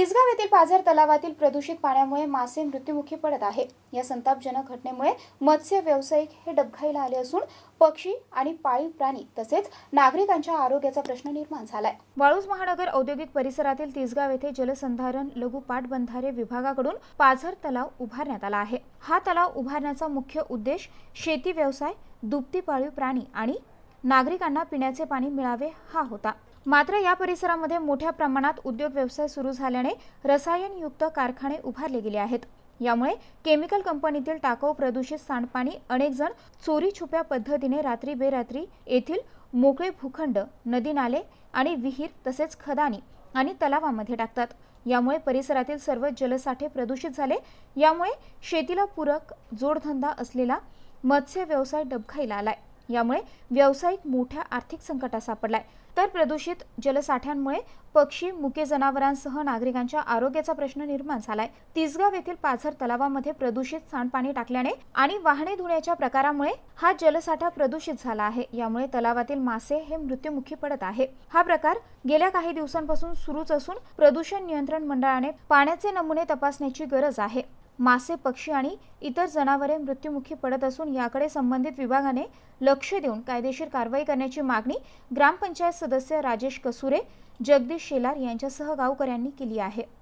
तिसगाव येथील पाझर तलावातील प्रदूषित पाण्यामुळे मासे मृत्यूमुखी पडत आहे या संतापजनक घटनेमुळे मत्स्य व्यावसायिक हे डबघाईला आले असून पक्षी आणि पाळीव प्राणी तसेच नागरिकांच्या आरोग्याचा प्रश्न निर्माण झालाय वाळूज महानगर औद्योगिक परिसरातील तिसगाव येथे जलसंधारण लघु पाटबंधारे विभागाकडून पाझर तलाव उभारण्यात आला आहे हा तलाव उभारण्याचा मुख्य उद्देश शेती व्यवसाय दुभती पाळीव प्राणी आणि नागरिकांना पिण्याचे पाणी मिळावे हा होता मात्र या परिसरामध्ये मोठ्या प्रमाणात उद्योग व्यवसाय सुरू झाल्याने रसायनयुक्त कारखाने उभारले गेले आहेत यामुळे केमिकल कंपनीतील टाकाऊ प्रदूषित सांडपाणी अनेक जण चोरी छुप्या पद्धतीने रात्री बेरात्री येथील मोकळे भूखंड नदी नाले आणि विहीर तसेच खदानी आणि तलावामध्ये टाकतात यामुळे परिसरातील सर्व जलसाठे प्रदूषित झाले यामुळे शेतीला पूरक जोडधंदा असलेला मत्स्य व्यवसाय डबघाईला आलाय यामुळे व्यावसायिक मोठ्या आर्थिक संकटात सापडलाय तर प्रदूषित जलसाठ्यांमुळे पक्षी मुके जनावरांसह नागरिकांच्या आरोग्याचा प्रश्न निर्माण झालाय तिसगाव येथील पाझर तलावामध्ये प्रदूषित सांडपाणी टाकल्याने आणि वाहने धुण्याच्या प्रकारामुळे हा जलसाठा प्रदूषित झाला आहे यामुळे तलावातील मासे हे मृत्यूमुखी पडत आहे हा प्रकार गेल्या काही दिवसांपासून सुरूच असून प्रदूषण नियंत्रण मंडळाने पाण्याचे नमुने तपासण्याची गरज आहे मासे पक्षी आणि इतर जनावरे मृत्युमुखी पडत असून याकडे संबंधित विभागाने लक्ष देऊन कायदेशीर कारवाई करण्याची मागणी ग्रामपंचायत सदस्य राजेश कसुरे जगदीश शेलार यांच्यासह गावकऱ्यांनी केली आहे